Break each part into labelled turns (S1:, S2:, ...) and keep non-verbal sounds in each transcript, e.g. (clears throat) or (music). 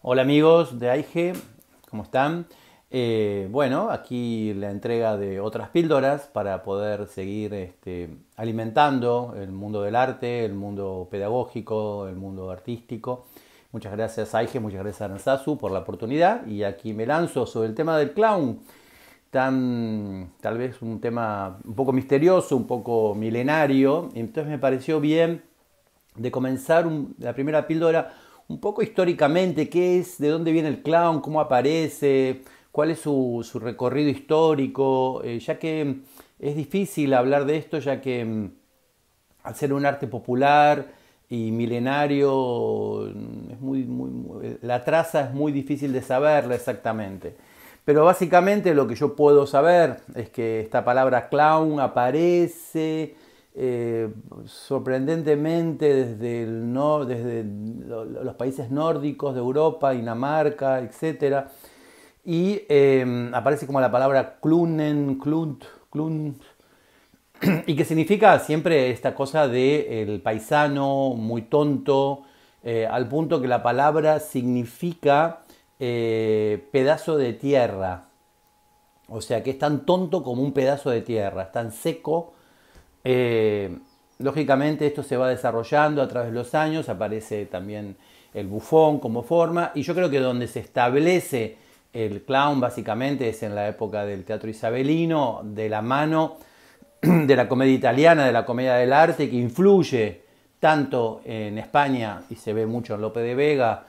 S1: Hola amigos de AIGE, ¿cómo están? Eh, bueno, aquí la entrega de otras píldoras para poder seguir este, alimentando el mundo del arte, el mundo pedagógico, el mundo artístico. Muchas gracias AIGE, muchas gracias a Aranzazu por la oportunidad y aquí me lanzo sobre el tema del clown. tal vez un tema un poco misterioso, un poco milenario. Entonces me pareció bien de comenzar la primera píldora un poco históricamente, qué es, de dónde viene el clown, cómo aparece, cuál es su, recorrido histórico, eh, ya que mm, es difícil hablar de esto, ya que mm, al ser un arte popular y milenario, mm, es muy, muy, eh, la traza es muy difícil de saberla exactamente. Pero básicamente lo que yo puedo saber es que esta palabra clown aparece eh, sorprendentemente desde, el desde los países nórdicos de Europa, Dinamarca, etc. Y em, aparece como la palabra Klunen, Klunt, Klunt, y que significa siempre esta cosa de el paisano muy tonto, eh, al punto que la palabra significa eh, pedazo de tierra. O sea que es tan tonto como un pedazo de tierra, es tan seco eh, lógicamente esto se va desarrollando a través de los años, aparece también el bufón como forma, y yo creo que donde se establece el clown básicamente es en la época del teatro isabelino, de la mano (clears throat) de la comedia italiana, de la comedia del arte, que influye tanto en España, y se ve mucho en Lope de Vega,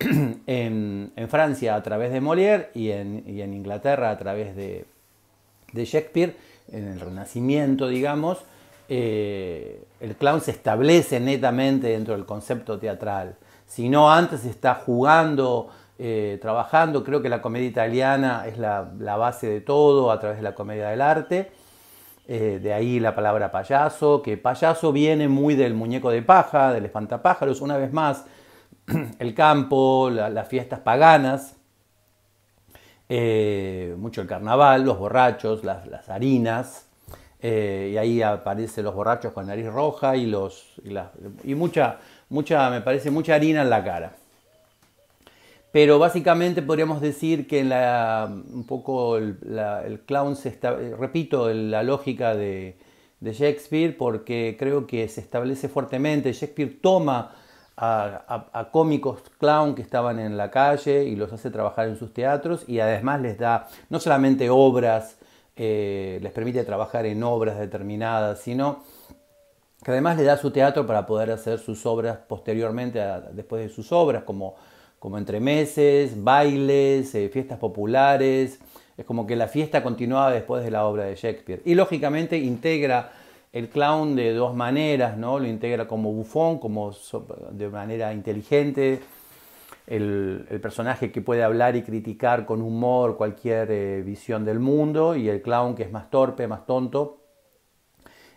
S1: (clears throat) en, Francia a través de Molière y en, Inglaterra a través de Shakespeare, en el Renacimiento, digamos, eh, el clown se establece netamente dentro del concepto teatral. Si no, antes está jugando, eh, trabajando. Creo que la comedia italiana es la, base de todo a través de la comedia del arte. Eh, de ahí la palabra payaso, que payaso viene muy del muñeco de paja, del espantapájaros. Una vez más, (clears throat) el campo, las fiestas paganas, eh, mucho el carnaval, los borrachos, las, harinas, eh, y ahí aparecen los borrachos con nariz roja y, los, y, y mucha, mucha, me parece, mucha harina en la cara. Pero básicamente podríamos decir que la, un poco el, clown se está, eh, repito, la lógica de, de Shakespeare porque creo que se establece fuertemente. Shakespeare toma a, cómicos clown que estaban en la calle y los hace trabajar en sus teatros y además les da no solamente obras, eh, les permite trabajar en obras determinadas, sino que además le da su teatro para poder hacer sus obras posteriormente, después de sus obras, como, como entremeses, bailes, eh, fiestas populares. Es como que la fiesta continuaba después de la obra de Shakespeare. Y lógicamente integra el clown de dos maneras, ¿no? Lo integra como bufón, como de manera inteligente, el, personaje que puede hablar y criticar con humor cualquier eh, visión del mundo y el clown que es más torpe, más tonto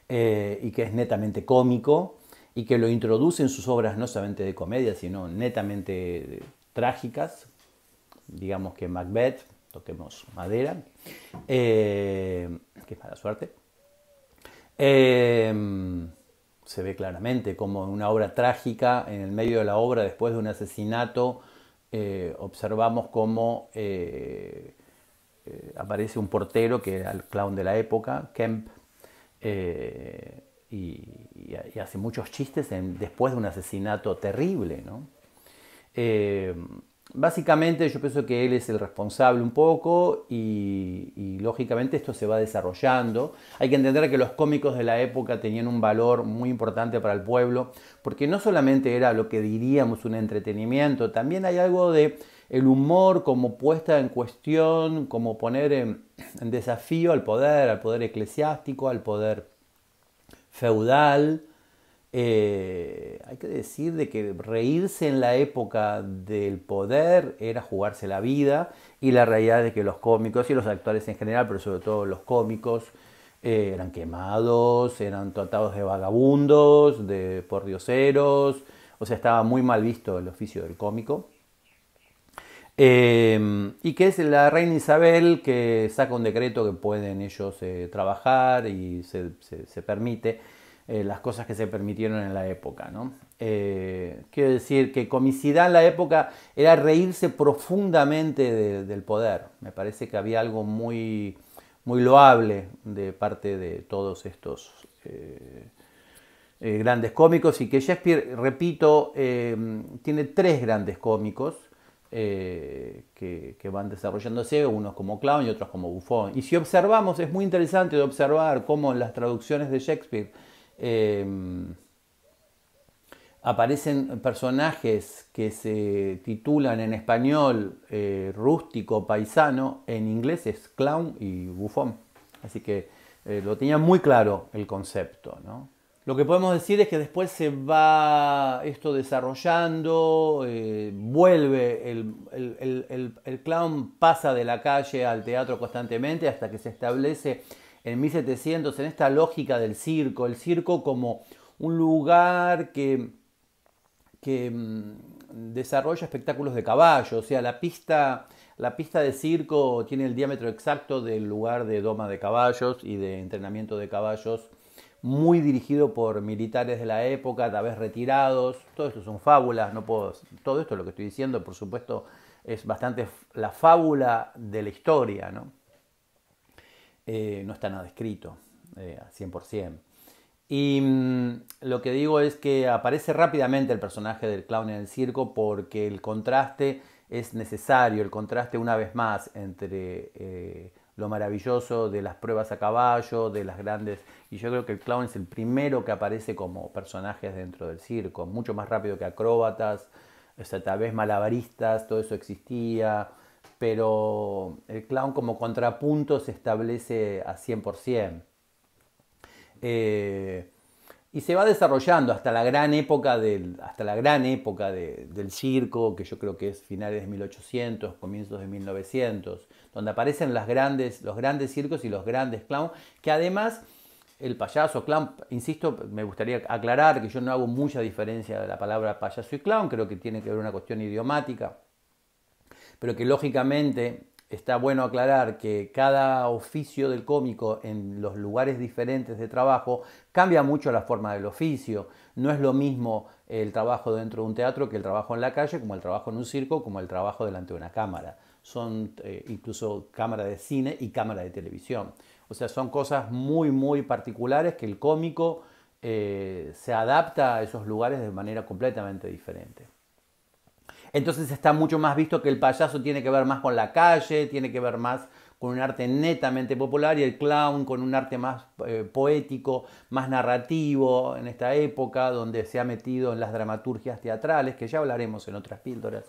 S1: eh, y que es netamente cómico y que lo introduce en sus obras no solamente de comedia, sino netamente eh, trágicas, digamos que Macbeth, toquemos madera, que es mala suerte. Em, se ve claramente como una obra trágica, en el medio de la obra, después de un asesinato, eh, observamos cómo eh, eh, aparece un portero, que era el clown de la época, Kemp, y, hace muchos chistes después de un asesinato terrible. ¿no? Em, básicamente yo pienso que él es el responsable un poco y, lógicamente esto se va desarrollando. Hay que entender que los cómicos de la época tenían un valor muy importante para el pueblo, porque no solamente era lo que diríamos un entretenimiento, también hay algo de el humor como puesta en cuestión, como poner en desafío al poder, al poder eclesiástico, al poder feudal, eh, hay que decir de que reírse en la época del poder era jugarse la vida y la realidad es que los cómicos y los actores en general, pero sobre todo los cómicos, eh, eran quemados, eran tratados de vagabundos, de pordioseros, o sea, estaba muy mal visto el oficio del cómico. Em, y que es la reina Isabel que saca un decreto que pueden ellos eh, trabajar y se, se, se permite eh, las cosas que se permitieron en la época. ¿no? Eh, quiero decir que comicidad en la época era reírse profundamente del poder. Me parece que había algo muy, muy loable de parte de todos estos eh, grandes cómicos y que Shakespeare, repito, tiene tres grandes cómicos. Que, van desarrollándose, unos como clown y otros como Buffon... Y si observamos, es muy interesante observar cómo en las traducciones de Shakespeare Em, aparecen personajes que se titulan en español eh, rústico, paisano, en inglés es clown y bufón. Así que eh, lo tenía muy claro el concepto. ¿no? Lo que podemos decir es que después se va esto desarrollando, eh, vuelve, el, el clown pasa de la calle al teatro constantemente hasta que se establece en 1700, en esta lógica del circo, el circo como un lugar que, que mm, desarrolla espectáculos de caballos. o sea, la pista, la pista de circo tiene el diámetro exacto del lugar de doma de caballos y de entrenamiento de caballos, muy dirigido por militares de la época, tal vez retirados, todo esto son fábulas, no puedo, todo esto lo que estoy diciendo, por supuesto, es bastante la fábula de la historia, ¿no? Eh, no está nada escrito eh, al 100%. Y mm, lo que digo es que aparece rápidamente el personaje del clown en el circo porque el contraste es necesario, el contraste una vez más entre eh, lo maravilloso de las pruebas a caballo, de las grandes... Y yo creo que el clown es el primero que aparece como personajes dentro del circo, mucho más rápido que acróbatas, o tal vez malabaristas, todo eso existía, pero el clown como contrapunto se establece a 100%. Eh, y se va desarrollando hasta la gran época, del, hasta la gran época del circo, que yo creo que es finales de 1800, comienzos de 1900, donde aparecen grandes, los grandes circos y los grandes clowns, que además el payaso, clown, insisto, me gustaría aclarar que yo no hago mucha diferencia de la palabra payaso y clown, creo que tiene que ver una cuestión idiomática pero que lógicamente está bueno aclarar que cada oficio del cómico en los lugares diferentes de trabajo cambia mucho la forma del oficio. No es lo mismo el trabajo dentro de un teatro que el trabajo en la calle, como el trabajo en un circo, como el trabajo delante de una cámara. Son eh, incluso cámara de cine y cámara de televisión. O sea, son cosas muy, muy particulares que el cómico eh, se adapta a esos lugares de manera completamente diferente. Entonces está mucho más visto que el payaso tiene que ver más con la calle, tiene que ver más con un arte netamente popular y el clown con un arte más eh, poético, más narrativo en esta época, donde se ha metido en las dramaturgias teatrales, que ya hablaremos en otras píldoras.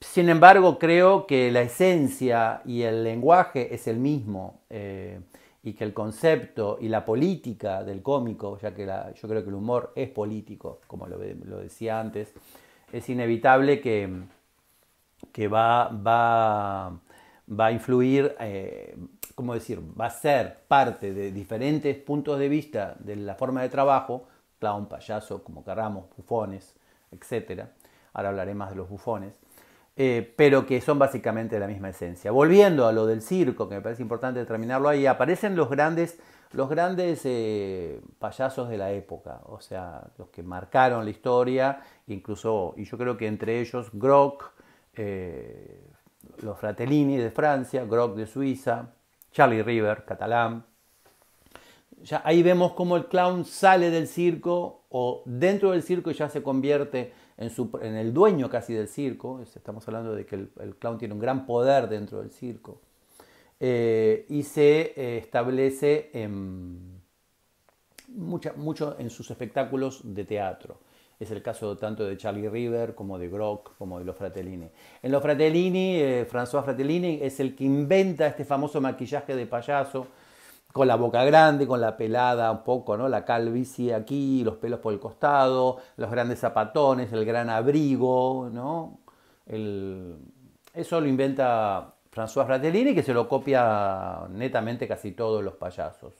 S1: Sin embargo, creo que la esencia y el lenguaje es el mismo eh, y que el concepto y la política del cómico, ya que yo creo que el humor es político, como lo decía antes, es inevitable que, que va, va, a influir, como eh, ¿cómo decir?, va a ser parte de diferentes puntos de vista de la forma de trabajo, clown, payaso, como Carramos, bufones, etc. Ahora hablaré más de los bufones. Eh, pero que son básicamente de la misma esencia. Volviendo a lo del circo, que me parece importante terminarlo ahí, aparecen los grandes los grandes eh, payasos de la época, o sea, los que marcaron la historia, incluso, y yo creo que entre ellos Grock, eh, los Fratellini de Francia, Grock de Suiza, Charlie River, catalán. Ya ahí vemos cómo el clown sale del circo o dentro del circo ya se convierte en, el dueño casi del circo. Estamos hablando de que el clown tiene un gran poder dentro del circo. Eh, y se eh, establece en mucho en sus espectáculos de teatro. Es el caso tanto de Charlie River como de Brock, como de los Fratellini. En los Fratellini, eh, François Fratellini es el que inventa este famoso maquillaje de payaso con la boca grande, con la pelada un poco, ¿no? La calvicie aquí, los pelos por el costado, los grandes zapatones, el gran abrigo, ¿no? Eso lo inventa François Fratellini, que se lo copia netamente casi todos los payasos,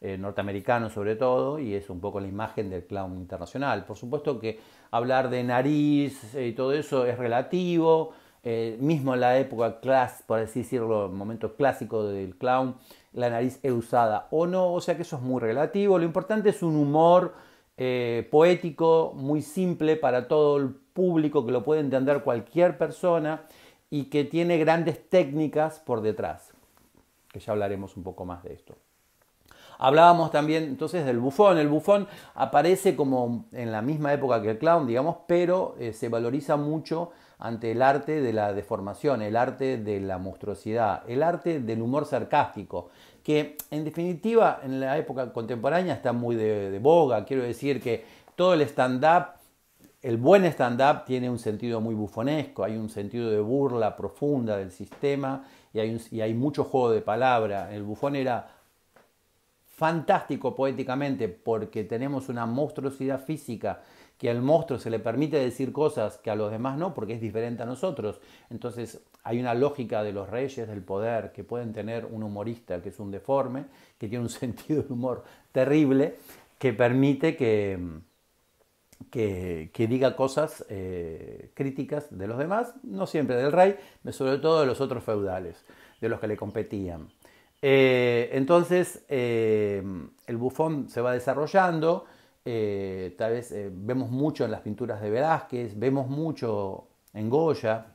S1: eh, norteamericanos sobre todo, y es un poco la imagen del clown internacional. Por supuesto que hablar de nariz eh, y todo eso es relativo, eh, mismo en la época clásica, por así decirlo, el momento clásico del clown, la nariz es usada o no, o sea que eso es muy relativo. Lo importante es un humor poético, muy simple para todo el público, que lo puede entender cualquier persona y que tiene grandes técnicas por detrás, que ya hablaremos un poco más de esto. Hablábamos también entonces del bufón. El bufón aparece como en la misma época que el clown, digamos, pero eh, se valoriza mucho ante el arte de la deformación, el arte de la monstruosidad, el arte del humor sarcástico, que en definitiva en la época contemporánea está muy de, de boga. Quiero decir que todo el stand-up el buen stand-up tiene un sentido muy bufonesco, hay un sentido de burla profunda del sistema y hay, mucho juego de palabra. El bufón era fantástico poéticamente porque tenemos una monstruosidad física que al monstruo se le permite decir cosas que a los demás no porque es diferente a nosotros. Entonces hay una lógica de los reyes del poder que pueden tener un humorista que es un deforme, que tiene un (laughs) sentido de humor terrible, que permite que que, diga cosas eh, críticas de los demás, no siempre del rey, pero sobre todo de los otros feudales, de los que le competían. Eh, entonces, eh, el bufón se va desarrollando, tal vez vemos mucho en las pinturas de Velázquez, vemos mucho en Goya,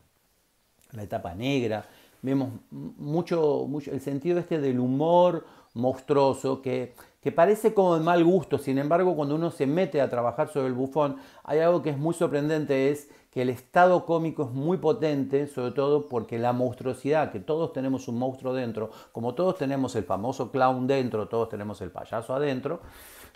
S1: la etapa negra, vemos mucho, mucho el sentido este del humor monstruoso que que parece como de mal gusto, sin embargo cuando uno se mete a trabajar sobre el bufón, hay algo que es muy sorprendente, es que el estado cómico es muy potente, sobre todo porque la monstruosidad, que todos tenemos un monstruo dentro, como todos tenemos el famoso clown dentro, todos tenemos el payaso adentro,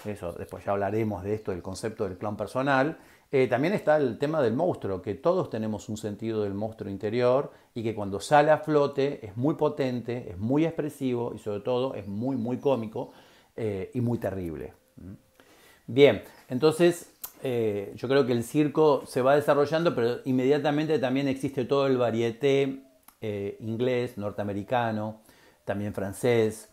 S1: eso después ya hablaremos de esto, del concepto del clown personal, eh, también está el tema del monstruo, que todos tenemos un sentido del monstruo interior y que cuando sale a flote es muy potente, es muy expresivo y sobre todo es muy, muy cómico. Eh, y muy terrible. ¿Mm? Bien, entonces eh, yo creo que el circo se va desarrollando, pero inmediatamente también existe todo el varieté eh, inglés, norteamericano, también francés,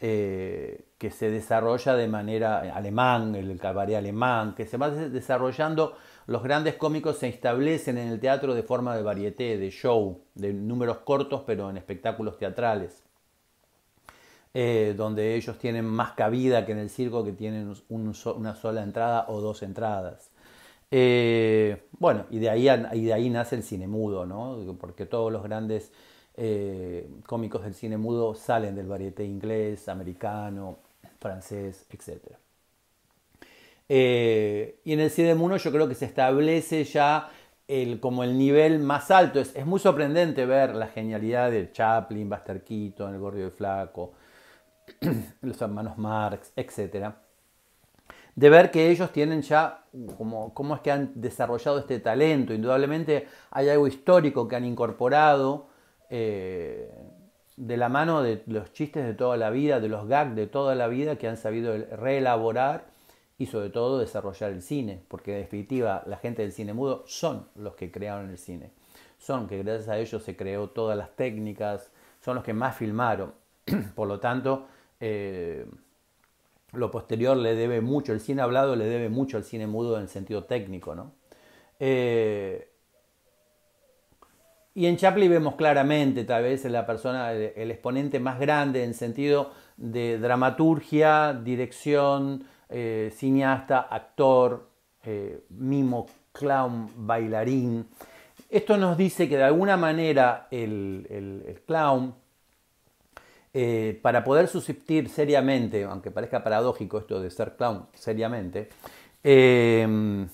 S1: que se desarrolla de manera alemán, el cabaret alemán, que se va desarrollando, los grandes cómicos se establecen en el teatro de forma de varieté, de show, de números cortos, pero en espectáculos teatrales. Eh, donde ellos tienen más cabida que en el circo, que tienen una sola entrada o dos entradas. Eh, bueno, y de, ahí, de ahí nace el cine mudo, porque todos los grandes eh, cómicos del cine mudo salen del varieté inglés, americano, francés, etc. y en el cine mudo yo creo que se establece ya como el nivel más alto. Es, muy sorprendente ver la genialidad de Chaplin, Buster Keaton, El Gordo de Flaco, (clears throat) los hermanos Marx, etc. De ver que ellos tienen ya, como, cómo es que han desarrollado este talento. Indudablemente hay algo histórico que han incorporado eh, de la mano de los chistes de toda la vida, de los gags de toda la vida que han sabido reelaborar y sobre todo desarrollar el cine, porque en definitiva la gente del cine mudo son los que crearon el cine, son que gracias a ellos se creó todas las técnicas, son los que más filmaron, (clears throat) por lo tanto eh, lo posterior le debe mucho, el cine hablado le debe mucho al cine mudo en el sentido técnico, ¿no? Eh, y en Chaplin vemos claramente, tal vez, la persona, el, exponente más grande en sentido de dramaturgia, dirección, eh, cineasta, actor, mimo, clown, bailarín. Esto nos dice que de alguna manera el clown eh, para poder subsistir seriamente, aunque parezca paradójico esto de ser clown seriamente, eh,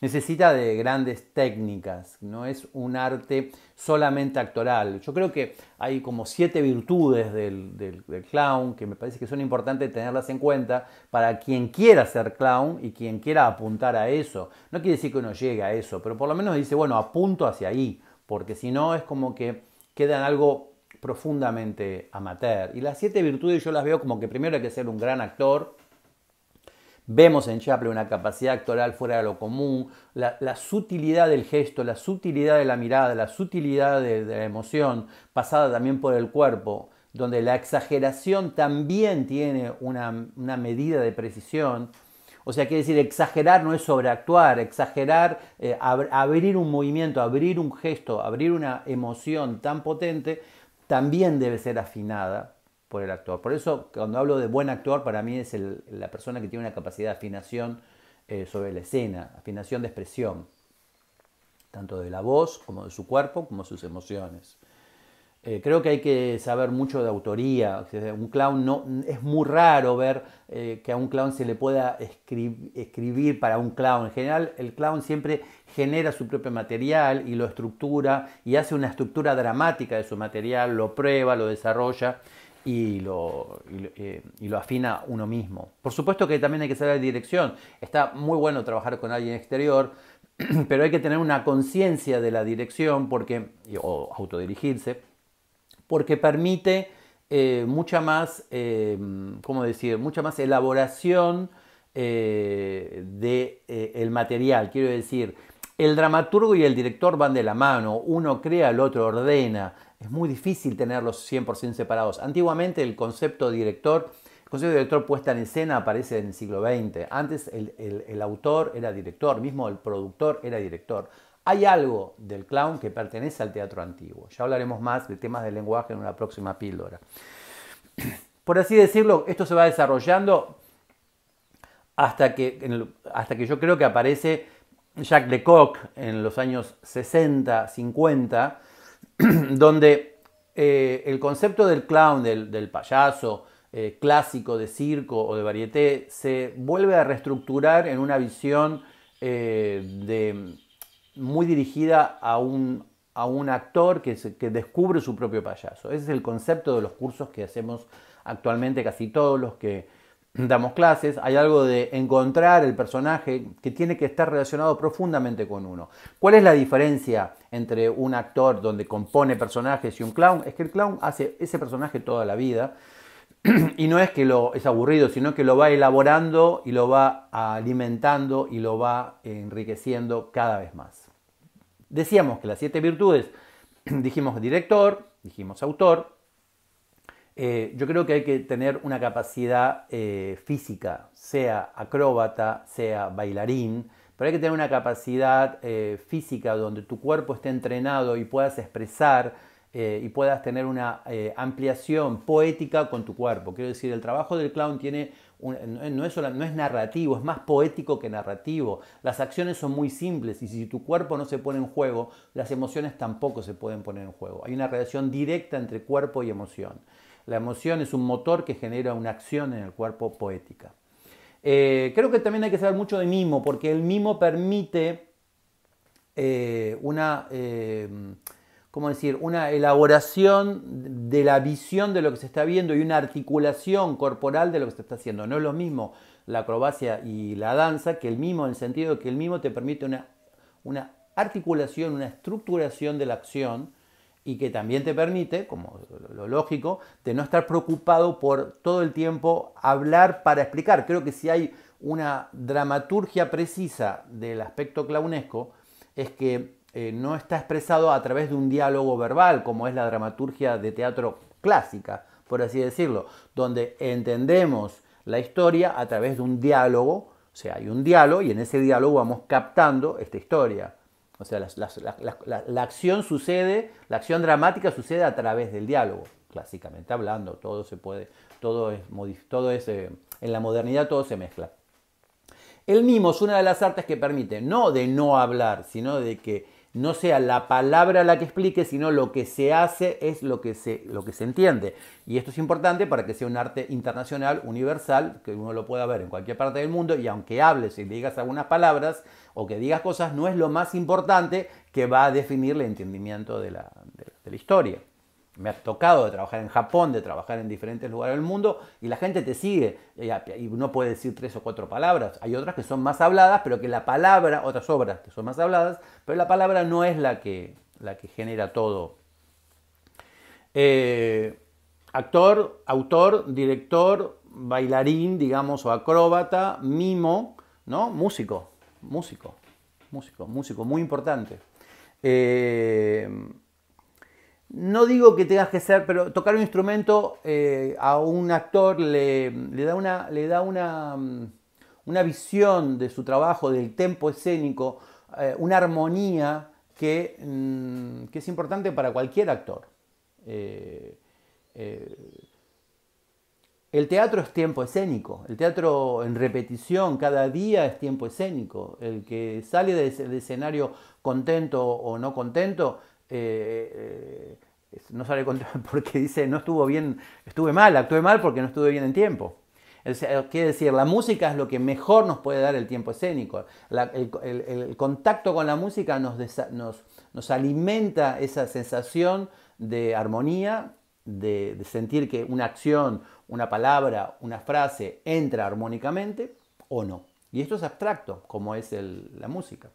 S1: necesita de grandes técnicas, no es un arte solamente actoral. Yo creo que hay como siete virtudes del, del, clown que me parece que son importantes tenerlas en cuenta para quien quiera ser clown y quien quiera apuntar a eso. No quiere decir que uno llegue a eso, pero por lo menos dice, bueno, apunto hacia ahí, porque si no es como que queda en algo profundamente amateur. Y las siete virtudes yo las veo como que primero hay que ser un gran actor. Vemos en Chaplin una capacidad actoral fuera de lo común, la, sutilidad del gesto, la sutilidad de la mirada, la sutilidad de, la emoción, pasada también por el cuerpo, donde la exageración también tiene una, medida de precisión. O sea, quiere decir, exagerar no es sobreactuar, exagerar, eh, abrir un movimiento, abrir un gesto, abrir una emoción tan potente también debe ser afinada por el actor. Por eso cuando hablo de buen actor, para mí es la persona que tiene una capacidad de afinación eh, sobre la escena, afinación de expresión, tanto de la voz como de su cuerpo, como sus emociones. Eh, creo que hay que saber mucho de autoría. Un clown no, es muy raro ver eh, que a un clown se le pueda escribir para un clown. En general, el clown siempre genera su propio material y lo estructura y hace una estructura dramática de su material, lo prueba, lo desarrolla y lo, eh, afina uno mismo. Por supuesto que también hay que saber dirección. Está muy bueno trabajar con alguien exterior (clears throat) pero hay que tener una conciencia de la dirección porque, o autodirigirse, porque permite eh, mucha más, eh, decir? Mucha más elaboración del eh, de, el material. Quiero decir, el dramaturgo y el director van de la mano, uno crea, el otro ordena. Es muy difícil tenerlos 100% separados. Antiguamente el concepto director, concepto de director puesta en escena aparece en el siglo XX. Antes el autor era director, mismo el productor era director. Hay algo del clown que pertenece al teatro antiguo. Ya hablaremos más de temas del lenguaje en una próxima píldora. Por así decirlo, esto se va desarrollando hasta que, hasta que yo creo que aparece Jacques Lecoq en los años 60, 50, (clears throat) donde eh, el concepto del clown, del, payaso eh, clásico de circo o de varieté, se vuelve a reestructurar en una visión eh, de muy dirigida a un, actor que, que, descubre su propio payaso. Ese es el concepto de los cursos que hacemos actualmente casi todos los que (clears throat) damos clases. Hay algo de encontrar el personaje que tiene que estar relacionado profundamente con uno. ¿Cuál es la diferencia entre un actor donde compone personajes y un clown? Es que el clown hace ese personaje toda la vida. (clears throat) Y no es que lo, es aburrido, sino que lo va elaborando y lo va alimentando y lo va enriqueciendo cada vez más. Decíamos que las siete virtudes, (clears throat) dijimos director, dijimos autor, eh, yo creo que hay que tener una capacidad eh, física, sea acróbata, sea bailarín, pero hay que tener una capacidad eh, física donde tu cuerpo esté entrenado y puedas expresar y puedas tener una ampliación poética con tu cuerpo. Quiero decir, el trabajo del clown tiene no, es no es narrativo, es más poético que narrativo. Las acciones son muy simples y si tu cuerpo no se pone en juego, las emociones tampoco se pueden poner en juego. Hay una relación directa entre cuerpo y emoción. La emoción es un motor que genera una acción en el cuerpo poética. Eh, creo que también hay que saber mucho de mimo, porque el mimo permite eh, una... Eh, como decir, una elaboración de la visión de lo que se está viendo y una articulación corporal de lo que se está haciendo. No es lo mismo la acrobacia y la danza que el mismo en el sentido de que el mismo te permite una, una articulación, una estructuración de la acción y que también te permite, como lo lógico, de no estar preocupado por todo el tiempo hablar para explicar. Creo que si hay una dramaturgia precisa del aspecto claunesco es que eh, no está expresado a través de un diálogo verbal, como es la dramaturgia de teatro clásica, por así decirlo, donde entendemos la historia a través de un diálogo, o sea, hay un diálogo y en ese diálogo vamos captando esta historia. O sea, la, acción sucede, la acción dramática sucede a través del diálogo, clásicamente hablando, todo se puede, todo es, todo es eh, en la modernidad todo se mezcla. El mimo es una de las artes que permite no de no hablar, sino de que no sea la palabra la que explique, sino lo que se hace es lo que se, lo que se entiende. Y esto es importante para que sea un arte internacional, universal, que uno lo pueda ver en cualquier parte del mundo y aunque hables y digas algunas palabras o que digas cosas, no es lo más importante que va a definir el entendimiento de la historia me ha tocado de trabajar en Japón, de trabajar en diferentes lugares del mundo, y la gente te sigue eh, y no puede decir tres o cuatro palabras. Hay otras que son más habladas, pero que la palabra, otras obras que son más habladas, pero la palabra no es la que, la que genera todo. Eh, actor, autor, director, bailarín, digamos, o acróbata, mimo, ¿no? Músico, músico, músico, músico, muy importante. Eh, no digo que tengas que ser, pero tocar un instrumento eh, a un actor le, da, una, le da mm, una, visión de su trabajo, del tempo escénico, eh, una armonía mm, que, es importante para cualquier actor. Eh, el teatro es tiempo escénico, el teatro en repetición cada día es tiempo escénico. El que sale del escenario contento o no contento eh, eh, no sale contra (laughs) porque dice, no estuvo bien, estuve mal, actué mal porque no estuve bien en tiempo. Quiere decir, la música es lo que mejor nos puede dar el tiempo escénico. el, contacto con la música nos, nos, alimenta esa sensación de armonía, de, sentir que una acción, una palabra, una frase entra armónicamente o no. Y esto es abstracto, como es la música.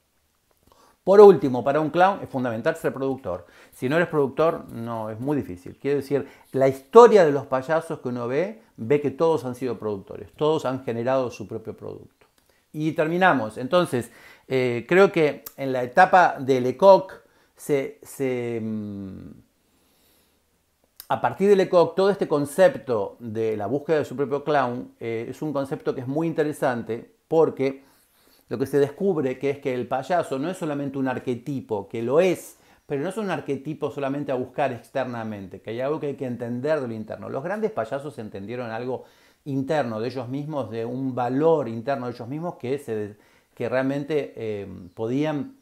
S1: Por último, para un clown es fundamental ser productor. Si no eres productor, no, es muy difícil. Quiero decir, la historia de los payasos que uno ve, ve que todos han sido productores, todos han generado su propio producto. Y terminamos. Entonces, eh, creo que en la etapa de Lecoq, se, mm, a partir de Lecoq, todo este concepto de la búsqueda de su propio clown eh, es un concepto que es muy interesante porque lo que se descubre que es que el payaso no es solamente un arquetipo, que lo es, pero no es un arquetipo solamente a buscar externamente, que hay algo que hay que entender de lo interno. Los grandes payasos entendieron algo interno de ellos mismos, de un valor interno de ellos mismos que, que realmente eh, podían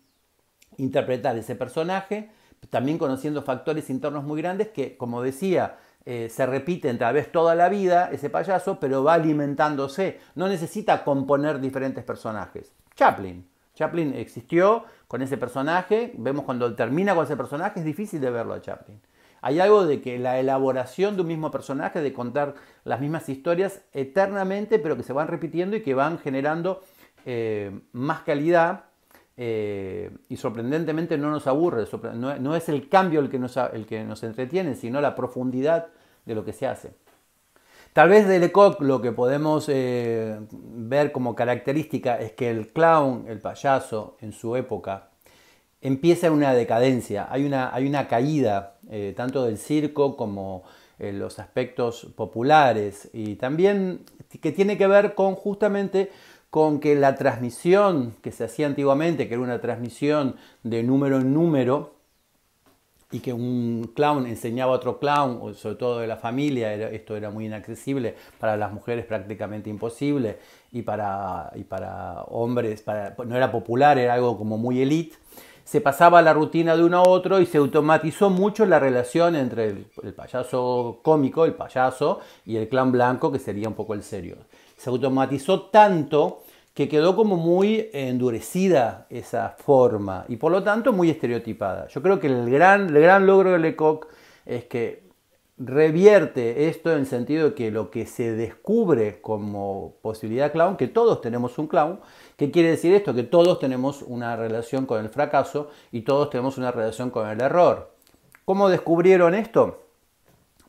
S1: interpretar ese personaje, también conociendo factores internos muy grandes que, como decía, eh, se repite tal vez toda la vida ese payaso, pero va alimentándose. No necesita componer diferentes personajes. Chaplin. Chaplin existió con ese personaje. Vemos cuando termina con ese personaje, es difícil de verlo a Chaplin. Hay algo de que la elaboración de un mismo personaje, de contar las mismas historias eternamente, pero que se van repitiendo y que van generando eh, más calidad eh, y sorprendentemente no nos aburre, no, es el cambio el que, el que nos entretiene, sino la profundidad de lo que se hace. Tal vez de Lecoq lo que podemos eh, ver como característica es que el clown, el payaso, en su época, empieza una decadencia, hay una, hay una caída eh, tanto del circo como eh, los aspectos populares y también que tiene que ver con justamente con que la transmisión que se hacía antiguamente, que era una transmisión de número en número, y que un clown enseñaba a otro clown, sobre todo de la familia, esto era muy inaccesible, para las mujeres prácticamente imposible, y para, para hombres no era popular, era algo como muy elite, se pasaba la rutina de uno a otro y se automatizó mucho la relación entre el payaso cómico, el payaso, y el clown blanco, que sería un poco el serio. Se automatizó tanto que quedó como muy endurecida esa forma y por lo tanto muy estereotipada. Yo creo que el gran, el gran logro de Lecoq es que revierte esto en el sentido que lo que se descubre como posibilidad clown, que todos tenemos un clown, ¿qué quiere decir esto? Que todos tenemos una relación con el fracaso y todos tenemos una relación con el error. ¿Cómo descubrieron esto?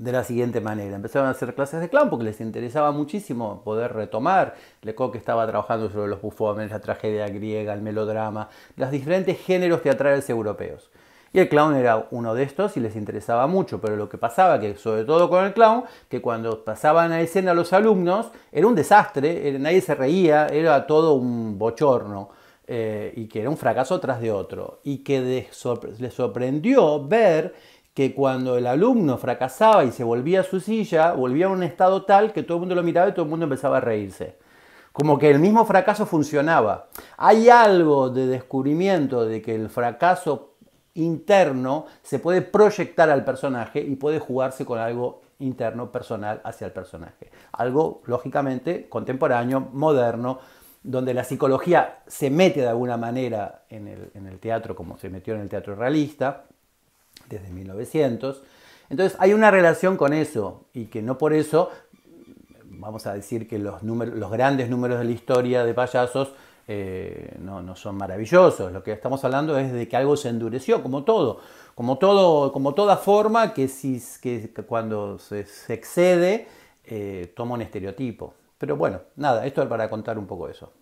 S1: de la siguiente manera. Empezaron a hacer clases de clown porque les interesaba muchísimo poder retomar. Lecoq estaba trabajando sobre los bufones, la tragedia griega, el melodrama, los diferentes géneros teatrales europeos. Y el clown era uno de estos y les interesaba mucho, pero lo que pasaba, que sobre todo con el clown, que cuando pasaban a escena los alumnos, era un desastre, nadie se reía, era todo un bochorno. Eh, y que era un fracaso tras de otro, y que les sorprendió ver que cuando el alumno fracasaba y se volvía a su silla, volvía a un estado tal que todo el mundo lo miraba y todo el mundo empezaba a reírse. Como que el mismo fracaso funcionaba. Hay algo de descubrimiento de que el fracaso interno se puede proyectar al personaje y puede jugarse con algo interno, personal, hacia el personaje. Algo, lógicamente, contemporáneo, moderno, donde la psicología se mete de alguna manera en el, teatro, como se metió en el teatro realista, desde 1900. Entonces hay una relación con eso y que no por eso vamos a decir que los, los grandes números de la historia de payasos eh, no, son maravillosos. Lo que estamos hablando es de que algo se endureció, como todo, como, todo, como toda forma que, si, que cuando se, excede eh, toma un estereotipo. Pero bueno, nada, esto es para contar un poco eso.